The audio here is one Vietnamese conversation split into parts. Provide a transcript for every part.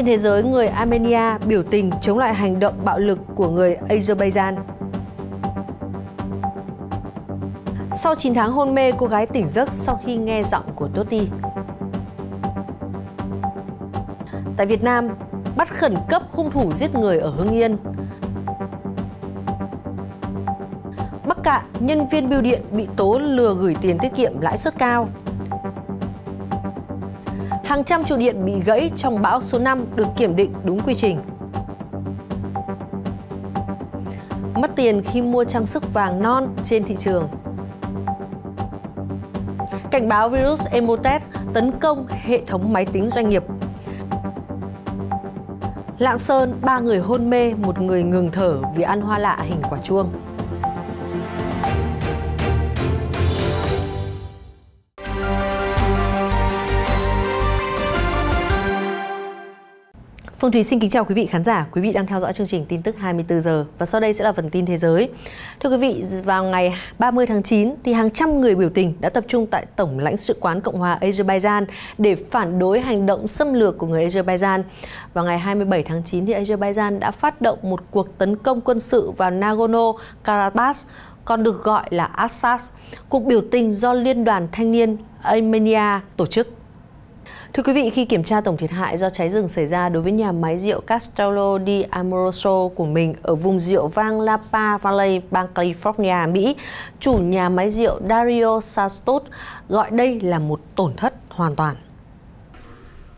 trên thế giới, người Armenia biểu tình chống lại hành động bạo lực của người Azerbaijan. Sau 9 tháng hôn mê, cô gái tỉnh giấc sau khi nghe giọng của Totti. Tại Việt Nam, bắt khẩn cấp hung thủ giết người ở Hưng Yên. Bắc Cạn, nhân viên bưu điện bị tố lừa gửi tiền tiết kiệm lãi suất cao hàng trăm trụ điện bị gãy trong bão số 5 được kiểm định đúng quy trình. Mất tiền khi mua trang sức vàng non trên thị trường. Cảnh báo virus Emotet tấn công hệ thống máy tính doanh nghiệp. Lạng Sơn, ba người hôn mê, một người ngừng thở vì ăn hoa lạ hình quả chuông. Phương Thúy xin kính chào quý vị khán giả. Quý vị đang theo dõi chương trình tin tức 24 giờ và sau đây sẽ là phần tin thế giới. Thưa quý vị, vào ngày 30 tháng 9 thì hàng trăm người biểu tình đã tập trung tại Tổng lãnh sự quán Cộng hòa Azerbaijan để phản đối hành động xâm lược của người Azerbaijan. Vào ngày 27 tháng 9 thì Azerbaijan đã phát động một cuộc tấn công quân sự vào Nagorno-Karabakh còn được gọi là Assad, cuộc biểu tình do Liên đoàn Thanh niên Armenia tổ chức. Thưa quý vị, khi kiểm tra tổng thiệt hại do cháy rừng xảy ra đối với nhà máy rượu Castello di Amoroso của mình ở vùng rượu vang Napa Valley, bang California, Mỹ, chủ nhà máy rượu Dario Sastot gọi đây là một tổn thất hoàn toàn.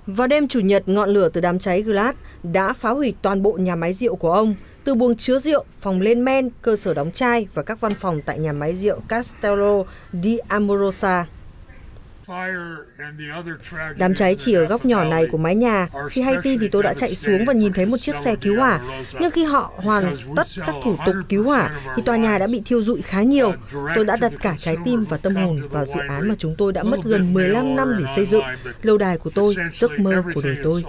Vào đêm Chủ nhật, ngọn lửa từ đám cháy Glass đã phá hủy toàn bộ nhà máy rượu của ông, từ buồng chứa rượu, phòng lên men, cơ sở đóng chai và các văn phòng tại nhà máy rượu Castello di Amorosa. Đám cháy chỉ ở góc nhỏ này của mái nhà. Khi Haiti thì tôi đã chạy xuống và nhìn thấy một chiếc xe cứu hỏa. Nhưng khi họ hoàn tất các thủ tục cứu hỏa, thì tòa nhà đã bị thiêu rụi khá nhiều. Tôi đã đặt cả trái tim và tâm hồn vào dự án mà chúng tôi đã mất gần 15 năm để xây dựng. Lâu đài của tôi, giấc mơ của đời tôi.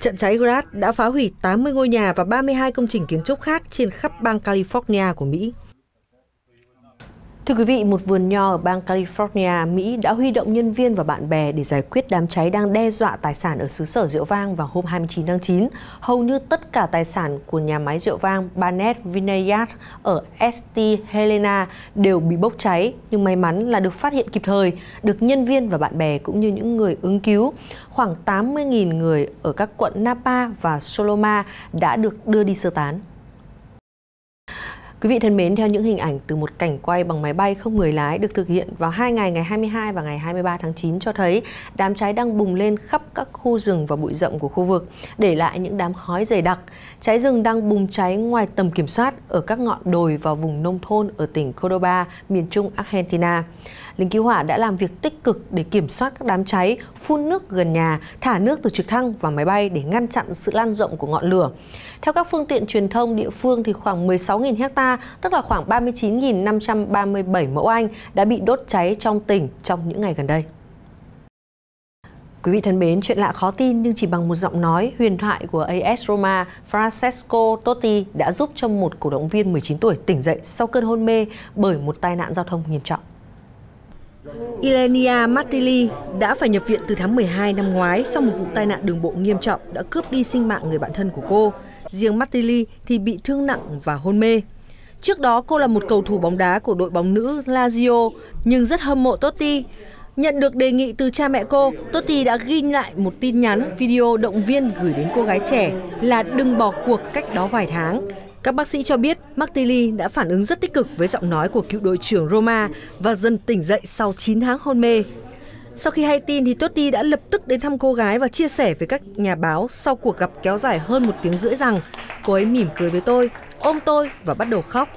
Trận cháy Grad đã phá hủy 80 ngôi nhà và 32 công trình kiến trúc khác trên khắp bang California của Mỹ. Thưa quý vị, một vườn nho ở bang California, Mỹ đã huy động nhân viên và bạn bè để giải quyết đám cháy đang đe dọa tài sản ở xứ sở rượu vang vào hôm 29 tháng 9. Hầu như tất cả tài sản của nhà máy rượu vang Barnett Vineyard ở St. Helena đều bị bốc cháy, nhưng may mắn là được phát hiện kịp thời, được nhân viên và bạn bè cũng như những người ứng cứu. Khoảng 80.000 người ở các quận Napa và Soloma đã được đưa đi sơ tán. Quý vị thân mến, theo những hình ảnh từ một cảnh quay bằng máy bay không người lái được thực hiện vào hai ngày ngày 22 và ngày 23 tháng 9 cho thấy đám cháy đang bùng lên khắp các khu rừng và bụi rậm của khu vực, để lại những đám khói dày đặc. Cháy rừng đang bùng cháy ngoài tầm kiểm soát ở các ngọn đồi và vùng nông thôn ở tỉnh Córdoba, miền trung Argentina lính cứu hỏa đã làm việc tích cực để kiểm soát các đám cháy, phun nước gần nhà, thả nước từ trực thăng và máy bay để ngăn chặn sự lan rộng của ngọn lửa. Theo các phương tiện truyền thông địa phương thì khoảng 16.000 hecta, tức là khoảng 39.537 mẫu Anh đã bị đốt cháy trong tỉnh trong những ngày gần đây. Quý vị thân mến, chuyện lạ khó tin nhưng chỉ bằng một giọng nói huyền thoại của AS Roma, Francesco Totti đã giúp cho một cổ động viên 19 tuổi tỉnh dậy sau cơn hôn mê bởi một tai nạn giao thông nghiêm trọng. Ilenia Martelli đã phải nhập viện từ tháng 12 năm ngoái sau một vụ tai nạn đường bộ nghiêm trọng đã cướp đi sinh mạng người bạn thân của cô. Riêng Martelli thì bị thương nặng và hôn mê. Trước đó cô là một cầu thủ bóng đá của đội bóng nữ Lazio nhưng rất hâm mộ Totti. Nhận được đề nghị từ cha mẹ cô, Totti đã ghi lại một tin nhắn video động viên gửi đến cô gái trẻ là đừng bỏ cuộc cách đó vài tháng. Các bác sĩ cho biết Martelly đã phản ứng rất tích cực với giọng nói của cựu đội trưởng Roma và dần tỉnh dậy sau 9 tháng hôn mê. Sau khi hay tin thì Totti đã lập tức đến thăm cô gái và chia sẻ với các nhà báo sau cuộc gặp kéo dài hơn một tiếng rưỡi rằng cô ấy mỉm cười với tôi, ôm tôi và bắt đầu khóc.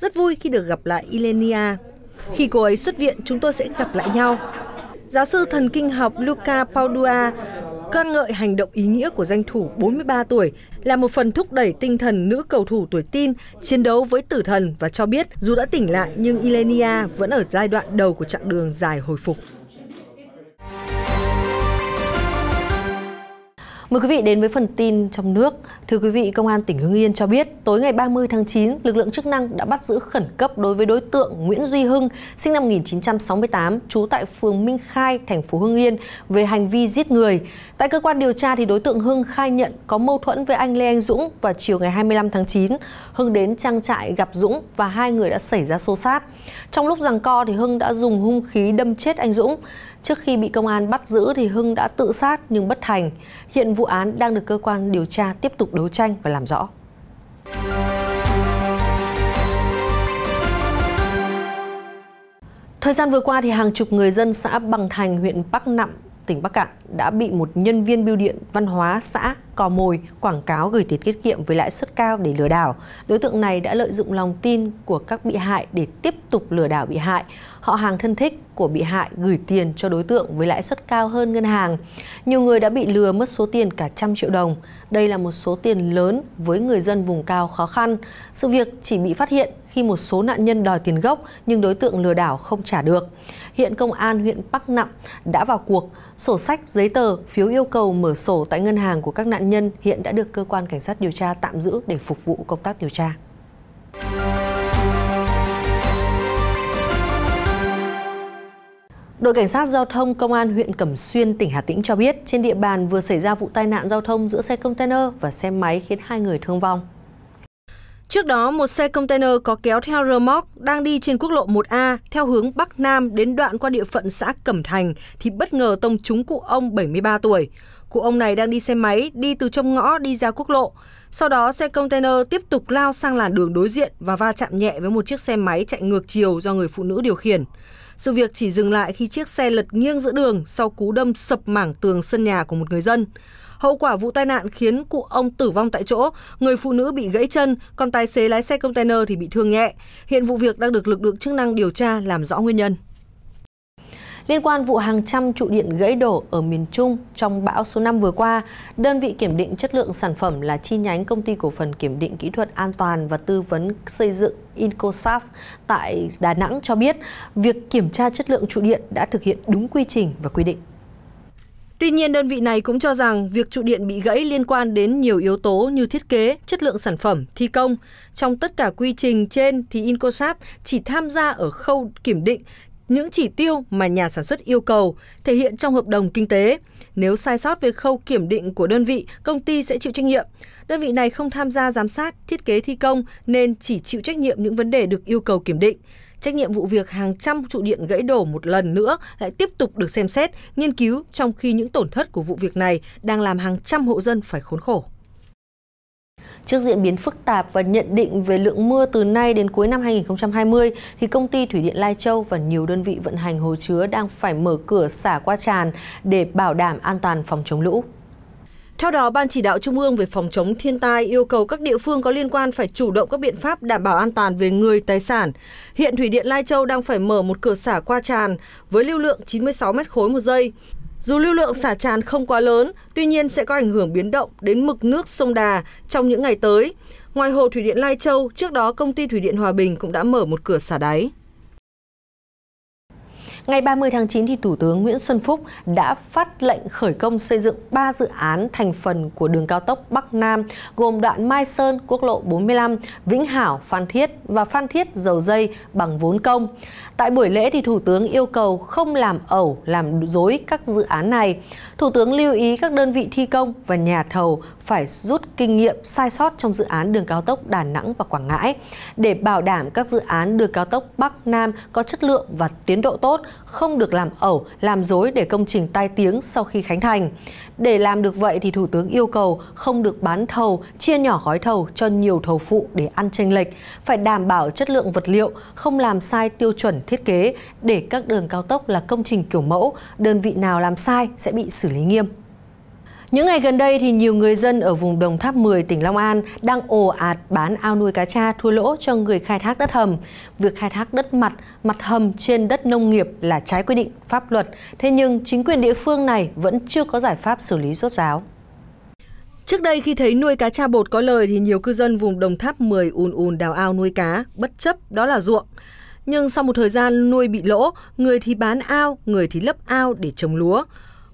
Rất vui khi được gặp lại Ilenia. Khi cô ấy xuất viện, chúng tôi sẽ gặp lại nhau. Giáo sư thần kinh học Luca Padua con ngợi hành động ý nghĩa của danh thủ 43 tuổi là một phần thúc đẩy tinh thần nữ cầu thủ tuổi tin chiến đấu với tử thần và cho biết dù đã tỉnh lại nhưng Ilenia vẫn ở giai đoạn đầu của chặng đường dài hồi phục. Mời quý vị đến với phần tin trong nước. Thưa quý vị, Công an tỉnh Hưng Yên cho biết, tối ngày 30 tháng 9, lực lượng chức năng đã bắt giữ khẩn cấp đối với đối tượng Nguyễn Duy Hưng, sinh năm 1968, trú tại phường Minh Khai, thành phố Hưng Yên, về hành vi giết người. Tại cơ quan điều tra, thì đối tượng Hưng khai nhận có mâu thuẫn với anh Lê Anh Dũng vào chiều ngày 25 tháng 9. Hưng đến trang trại gặp Dũng và hai người đã xảy ra xô xát. Trong lúc giằng co, thì Hưng đã dùng hung khí đâm chết anh Dũng. Trước khi bị công an bắt giữ, thì Hưng đã tự sát nhưng bất thành. Hiện vụ án đang được cơ quan điều tra tiếp tục đấu tranh và làm rõ. Thời gian vừa qua thì hàng chục người dân xã Bằng Thành, huyện Bắc Nậm, tỉnh Bắc Cạn đã bị một nhân viên bưu điện văn hóa xã cò mồi, quảng cáo gửi tiền tiết kiệm với lãi suất cao để lừa đảo. Đối tượng này đã lợi dụng lòng tin của các bị hại để tiếp tục lừa đảo bị hại. Họ hàng thân thích của bị hại gửi tiền cho đối tượng với lãi suất cao hơn ngân hàng. Nhiều người đã bị lừa mất số tiền cả trăm triệu đồng. Đây là một số tiền lớn với người dân vùng cao khó khăn. Sự việc chỉ bị phát hiện khi một số nạn nhân đòi tiền gốc nhưng đối tượng lừa đảo không trả được. Hiện công an huyện Bắc Nặng đã vào cuộc, sổ sách, giấy tờ, phiếu yêu cầu mở sổ tại ngân hàng của các nạn Quân Nhân hiện đã được cơ quan cảnh sát điều tra tạm giữ để phục vụ công tác điều tra. Đội cảnh sát giao thông công an huyện Cẩm Xuyên, tỉnh Hà Tĩnh cho biết trên địa bàn vừa xảy ra vụ tai nạn giao thông giữa xe container và xe máy khiến hai người thương vong. Trước đó, một xe container có kéo theo rơ móc đang đi trên quốc lộ 1A theo hướng Bắc Nam đến đoạn qua địa phận xã Cẩm Thành thì bất ngờ tông trúng cụ ông 73 tuổi. Cụ ông này đang đi xe máy, đi từ trong ngõ đi ra quốc lộ. Sau đó xe container tiếp tục lao sang làn đường đối diện và va chạm nhẹ với một chiếc xe máy chạy ngược chiều do người phụ nữ điều khiển. Sự việc chỉ dừng lại khi chiếc xe lật nghiêng giữa đường sau cú đâm sập mảng tường sân nhà của một người dân. Hậu quả vụ tai nạn khiến cụ ông tử vong tại chỗ, người phụ nữ bị gãy chân, còn tài xế lái xe container thì bị thương nhẹ. Hiện vụ việc đang được lực lượng chức năng điều tra làm rõ nguyên nhân. Liên quan vụ hàng trăm trụ điện gãy đổ ở miền Trung trong bão số 5 vừa qua, đơn vị kiểm định chất lượng sản phẩm là chi nhánh công ty cổ phần kiểm định kỹ thuật an toàn và tư vấn xây dựng Incosaf tại Đà Nẵng cho biết, việc kiểm tra chất lượng trụ điện đã thực hiện đúng quy trình và quy định. Tuy nhiên, đơn vị này cũng cho rằng việc trụ điện bị gãy liên quan đến nhiều yếu tố như thiết kế, chất lượng sản phẩm, thi công. Trong tất cả quy trình trên thì Incosap chỉ tham gia ở khâu kiểm định những chỉ tiêu mà nhà sản xuất yêu cầu thể hiện trong hợp đồng kinh tế. Nếu sai sót về khâu kiểm định của đơn vị, công ty sẽ chịu trách nhiệm. Đơn vị này không tham gia giám sát, thiết kế thi công nên chỉ chịu trách nhiệm những vấn đề được yêu cầu kiểm định. Trách nhiệm vụ việc hàng trăm trụ điện gãy đổ một lần nữa lại tiếp tục được xem xét, nghiên cứu trong khi những tổn thất của vụ việc này đang làm hàng trăm hộ dân phải khốn khổ. Trước diễn biến phức tạp và nhận định về lượng mưa từ nay đến cuối năm 2020, thì công ty Thủy điện Lai Châu và nhiều đơn vị vận hành hồ chứa đang phải mở cửa xả qua tràn để bảo đảm an toàn phòng chống lũ. Theo đó, Ban chỉ đạo Trung ương về phòng chống thiên tai yêu cầu các địa phương có liên quan phải chủ động các biện pháp đảm bảo an toàn về người, tài sản. Hiện Thủy điện Lai Châu đang phải mở một cửa xả qua tràn với lưu lượng 96 m khối một giây. Dù lưu lượng xả tràn không quá lớn, tuy nhiên sẽ có ảnh hưởng biến động đến mực nước sông Đà trong những ngày tới. Ngoài hồ thủy điện Lai Châu, trước đó công ty thủy điện Hòa Bình cũng đã mở một cửa xả đáy. Ngày 30 tháng 9 thì Thủ tướng Nguyễn Xuân Phúc đã phát lệnh khởi công xây dựng 3 dự án thành phần của đường cao tốc Bắc Nam gồm đoạn Mai Sơn, quốc lộ 45, Vĩnh Hảo, Phan Thiết và Phan Thiết dầu dây bằng vốn công. Tại buổi lễ thì Thủ tướng yêu cầu không làm ẩu, làm dối các dự án này. Thủ tướng lưu ý các đơn vị thi công và nhà thầu phải rút kinh nghiệm sai sót trong dự án đường cao tốc Đà Nẵng và Quảng Ngãi để bảo đảm các dự án đường cao tốc Bắc Nam có chất lượng và tiến độ tốt, không được làm ẩu, làm dối để công trình tai tiếng sau khi khánh thành. Để làm được vậy thì Thủ tướng yêu cầu không được bán thầu, chia nhỏ gói thầu cho nhiều thầu phụ để ăn tranh lệch, phải đảm bảo chất lượng vật liệu, không làm sai tiêu chuẩn thiết kế để các đường cao tốc là công trình kiểu mẫu, đơn vị nào làm sai sẽ bị xử lý nghiêm. Những ngày gần đây thì nhiều người dân ở vùng Đồng Tháp 10 tỉnh Long An đang ồ ạt bán ao nuôi cá tra thua lỗ cho người khai thác đất hầm. Việc khai thác đất mặt, mặt hầm trên đất nông nghiệp là trái quy định pháp luật. Thế nhưng chính quyền địa phương này vẫn chưa có giải pháp xử lý rốt ráo. Trước đây khi thấy nuôi cá cha bột có lời thì nhiều cư dân vùng Đồng Tháp 10 ùn ùn đào ao nuôi cá, bất chấp đó là ruộng. Nhưng sau một thời gian nuôi bị lỗ, người thì bán ao, người thì lấp ao để trồng lúa.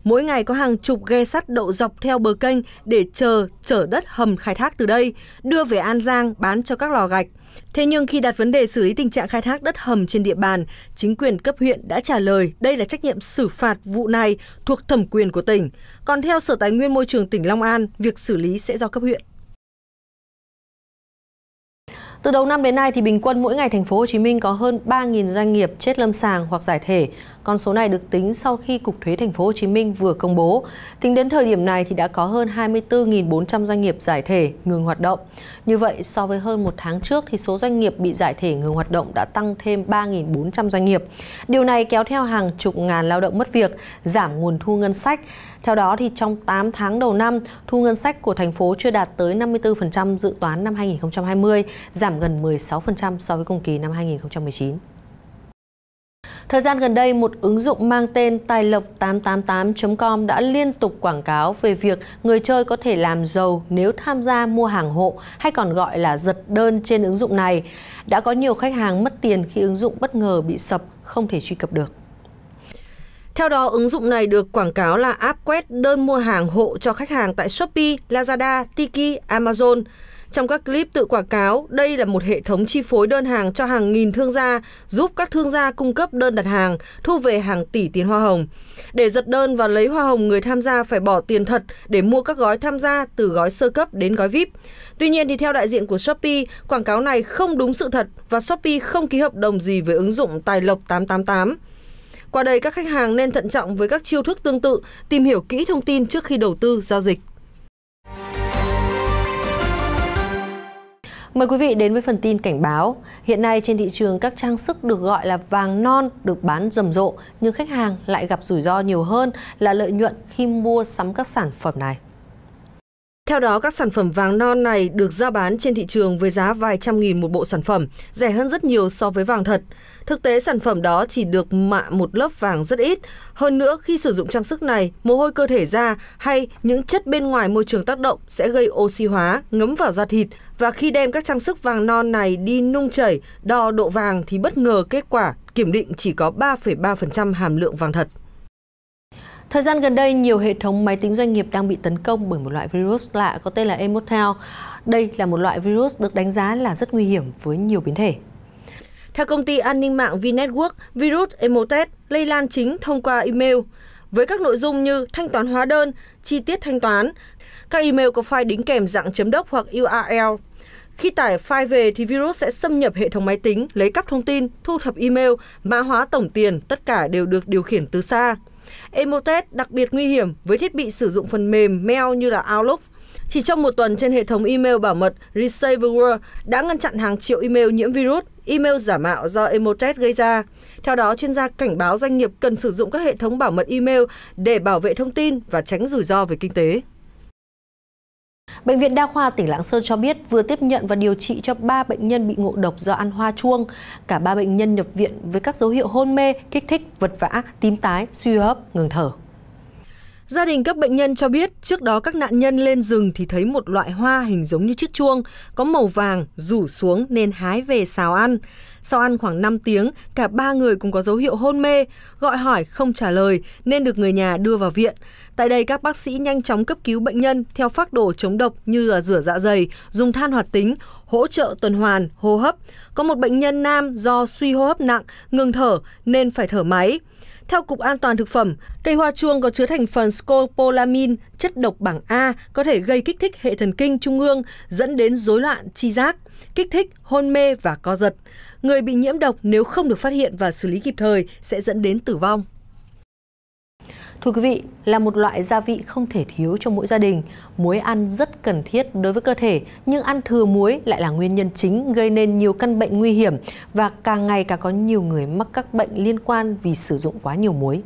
Mỗi ngày có hàng chục ghe sắt đậu dọc theo bờ kênh để chờ chở đất hầm khai thác từ đây, đưa về An Giang bán cho các lò gạch. Thế nhưng khi đặt vấn đề xử lý tình trạng khai thác đất hầm trên địa bàn, chính quyền cấp huyện đã trả lời đây là trách nhiệm xử phạt vụ này thuộc thẩm quyền của tỉnh. Còn theo Sở Tài nguyên Môi trường tỉnh Long An, việc xử lý sẽ do cấp huyện. Từ đầu năm đến nay thì bình quân mỗi ngày thành phố Hồ Chí Minh có hơn 3.000 doanh nghiệp chết lâm sàng hoặc giải thể con số này được tính sau khi Cục Thuế Thành phố Hồ Chí Minh vừa công bố. Tính đến thời điểm này thì đã có hơn 24.400 doanh nghiệp giải thể ngừng hoạt động. Như vậy, so với hơn một tháng trước thì số doanh nghiệp bị giải thể ngừng hoạt động đã tăng thêm 3.400 doanh nghiệp. Điều này kéo theo hàng chục ngàn lao động mất việc, giảm nguồn thu ngân sách. Theo đó thì trong 8 tháng đầu năm, thu ngân sách của thành phố chưa đạt tới 54% dự toán năm 2020, giảm gần 16% so với cùng kỳ năm 2019. Thời gian gần đây, một ứng dụng mang tên tài lộc 888.com đã liên tục quảng cáo về việc người chơi có thể làm giàu nếu tham gia mua hàng hộ hay còn gọi là giật đơn trên ứng dụng này. Đã có nhiều khách hàng mất tiền khi ứng dụng bất ngờ bị sập, không thể truy cập được. Theo đó, ứng dụng này được quảng cáo là app quét đơn mua hàng hộ cho khách hàng tại Shopee, Lazada, Tiki, Amazon. Trong các clip tự quảng cáo, đây là một hệ thống chi phối đơn hàng cho hàng nghìn thương gia, giúp các thương gia cung cấp đơn đặt hàng, thu về hàng tỷ tiền hoa hồng. Để giật đơn và lấy hoa hồng, người tham gia phải bỏ tiền thật để mua các gói tham gia từ gói sơ cấp đến gói VIP. Tuy nhiên thì theo đại diện của Shopee, quảng cáo này không đúng sự thật và Shopee không ký hợp đồng gì với ứng dụng Tài Lộc 888. Qua đây các khách hàng nên thận trọng với các chiêu thức tương tự, tìm hiểu kỹ thông tin trước khi đầu tư giao dịch. Mời quý vị đến với phần tin cảnh báo. Hiện nay trên thị trường các trang sức được gọi là vàng non được bán rầm rộ, nhưng khách hàng lại gặp rủi ro nhiều hơn là lợi nhuận khi mua sắm các sản phẩm này. Theo đó, các sản phẩm vàng non này được giao bán trên thị trường với giá vài trăm nghìn một bộ sản phẩm, rẻ hơn rất nhiều so với vàng thật. Thực tế, sản phẩm đó chỉ được mạ một lớp vàng rất ít. Hơn nữa, khi sử dụng trang sức này, mồ hôi cơ thể ra hay những chất bên ngoài môi trường tác động sẽ gây oxy hóa, ngấm vào da thịt, và khi đem các trang sức vàng non này đi nung chảy, đo độ vàng thì bất ngờ kết quả kiểm định chỉ có 3,3% hàm lượng vàng thật. Thời gian gần đây, nhiều hệ thống máy tính doanh nghiệp đang bị tấn công bởi một loại virus lạ có tên là Emotel. Đây là một loại virus được đánh giá là rất nguy hiểm với nhiều biến thể. Theo công ty an ninh mạng VNetwork, virus Emotet lây lan chính thông qua email với các nội dung như thanh toán hóa đơn, chi tiết thanh toán, các email có file đính kèm dạng chấm đốc hoặc URL. Khi tải file về thì virus sẽ xâm nhập hệ thống máy tính, lấy cắp thông tin, thu thập email, mã hóa tổng tiền, tất cả đều được điều khiển từ xa. Emotet đặc biệt nguy hiểm với thiết bị sử dụng phần mềm mail như là Outlook. Chỉ trong một tuần trên hệ thống email bảo mật Resaver đã ngăn chặn hàng triệu email nhiễm virus, email giả mạo do Emotet gây ra. Theo đó, chuyên gia cảnh báo doanh nghiệp cần sử dụng các hệ thống bảo mật email để bảo vệ thông tin và tránh rủi ro về kinh tế. Bệnh viện Đa khoa tỉnh Lạng Sơn cho biết vừa tiếp nhận và điều trị cho 3 bệnh nhân bị ngộ độc do ăn hoa chuông. Cả 3 bệnh nhân nhập viện với các dấu hiệu hôn mê, kích thích, vật vã, tím tái, suy hấp, ngừng thở. Gia đình các bệnh nhân cho biết trước đó các nạn nhân lên rừng thì thấy một loại hoa hình giống như chiếc chuông, có màu vàng, rủ xuống nên hái về xào ăn. Sau ăn khoảng 5 tiếng, cả ba người cũng có dấu hiệu hôn mê, gọi hỏi không trả lời nên được người nhà đưa vào viện. Tại đây các bác sĩ nhanh chóng cấp cứu bệnh nhân theo phác đồ chống độc như là rửa dạ dày, dùng than hoạt tính, hỗ trợ tuần hoàn, hô hấp. Có một bệnh nhân nam do suy hô hấp nặng, ngừng thở nên phải thở máy. Theo Cục An toàn Thực phẩm, cây hoa chuông có chứa thành phần scopolamin, chất độc bảng A, có thể gây kích thích hệ thần kinh trung ương, dẫn đến rối loạn chi giác, kích thích, hôn mê và co giật. Người bị nhiễm độc nếu không được phát hiện và xử lý kịp thời sẽ dẫn đến tử vong. Thưa quý vị, là một loại gia vị không thể thiếu trong mỗi gia đình, muối ăn rất cần thiết đối với cơ thể, nhưng ăn thừa muối lại là nguyên nhân chính gây nên nhiều căn bệnh nguy hiểm và càng ngày càng có nhiều người mắc các bệnh liên quan vì sử dụng quá nhiều muối.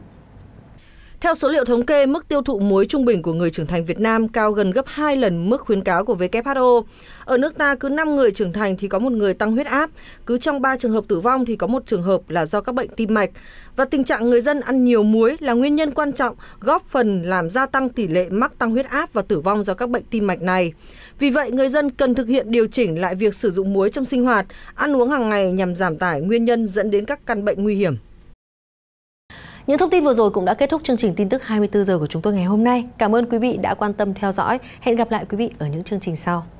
Theo số liệu thống kê, mức tiêu thụ muối trung bình của người trưởng thành Việt Nam cao gần gấp 2 lần mức khuyến cáo của WHO. Ở nước ta, cứ 5 người trưởng thành thì có một người tăng huyết áp, cứ trong 3 trường hợp tử vong thì có một trường hợp là do các bệnh tim mạch. Và tình trạng người dân ăn nhiều muối là nguyên nhân quan trọng góp phần làm gia tăng tỷ lệ mắc tăng huyết áp và tử vong do các bệnh tim mạch này. Vì vậy, người dân cần thực hiện điều chỉnh lại việc sử dụng muối trong sinh hoạt, ăn uống hàng ngày nhằm giảm tải nguyên nhân dẫn đến các căn bệnh nguy hiểm. Những thông tin vừa rồi cũng đã kết thúc chương trình tin tức 24 giờ của chúng tôi ngày hôm nay. Cảm ơn quý vị đã quan tâm theo dõi. Hẹn gặp lại quý vị ở những chương trình sau.